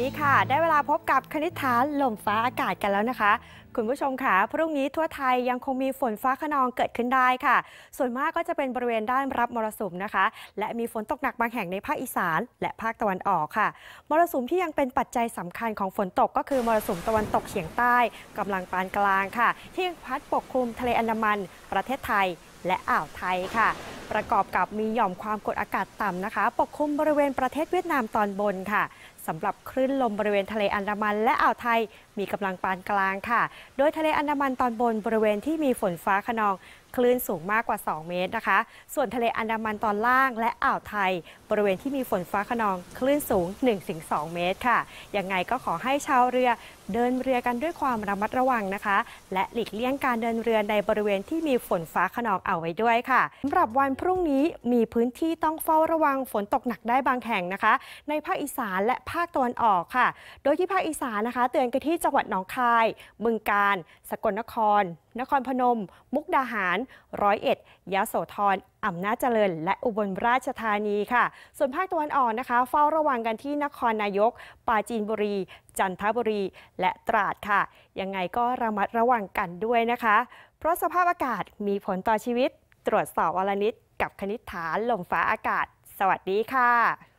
ดีค่ะ ได้เวลาพบกับคณิษฐานลมฟ้าอากาศกันแล้วนะคะ คุณผู้ชมค่ะพรุ่งนี้ทั่วไทยยังคงมีฝนฟ้าขนองเกิดขึ้นได้ค่ะ ส่วนมากก็จะเป็นบริเวณด้านรับมรสุมนะคะ และมีฝนตกหนักบางแห่งในภาคอีสาน และภาคตะวันออกค่ะ มรสุมที่ยังเป็นปัจจัยสำคัญของฝนตกก็คือมรสุมตะวันตกเฉียงใต้ กำลังปานกลาง ค่ะ ที่พัดปกคลุมทะเลอันดามันประเทศไทยและอ่าวไทยค่ะประกอบกับมีหย่อมความกดอากาศต่ำนะคะ ปกคลุมบริเวณประเทศเวียดนามตอนบนค่ะสำหรับคลื่นลมบริเวณทะเลอันดามัน และอ่าวไทยมีกำลังปานกลางค่ะ โดยทะเลอันดามันตอนบนบริเวณที่มีฝนฟ้าขนองคลื่นสูงมากกว่า 2 เมตรนะคะ ส่วนทะเลอันดามันตอนล่างและอ่าวไทยบริเวณที่มีฝนฟ้าขนอง คลื่นสูง 1-2 เมตร ค่ะ ยังไงก็ขอให้ชาวเรือ เดินเรือกันด้วยความระมัดระวังนะคะ และหลีกเลี่ยงการเดินเรือในบริเวณที่มีฝนฟ้าขนองเอาไว้ด้วยค่ะสำหรับวันพรุ่งนี้มีพื้นที่ต้องเฝ้าระวัง ฝนตกหนักได้บางแห่งนะคะ ในภาคอีสานและภาคตะวันออกค่ะ โดยที่ภาคอีสานนะคะเตือนกันที่จังหวัดหนองคายบึงกาฬสกลนคร นครพนม มุกดาหารร้อยเอ็ดยะโสธรอำนาจเจริญ และอุบลราชธานีค่ะ ส่วนภาคตะวันออกนะคะ เฝ้าระวังกันที่นครนายกปราจีนบุรี จันทบุรี และตราดค่ะ ยังไงก็ระมัดระวังกันด้วยนะคะ เพราะสภาพอากาศมีผลต่อชีวิต ตรวจสอบวลนิดกับคณิษฐานลมฟ้าอากาศ สวัสดีค่ะ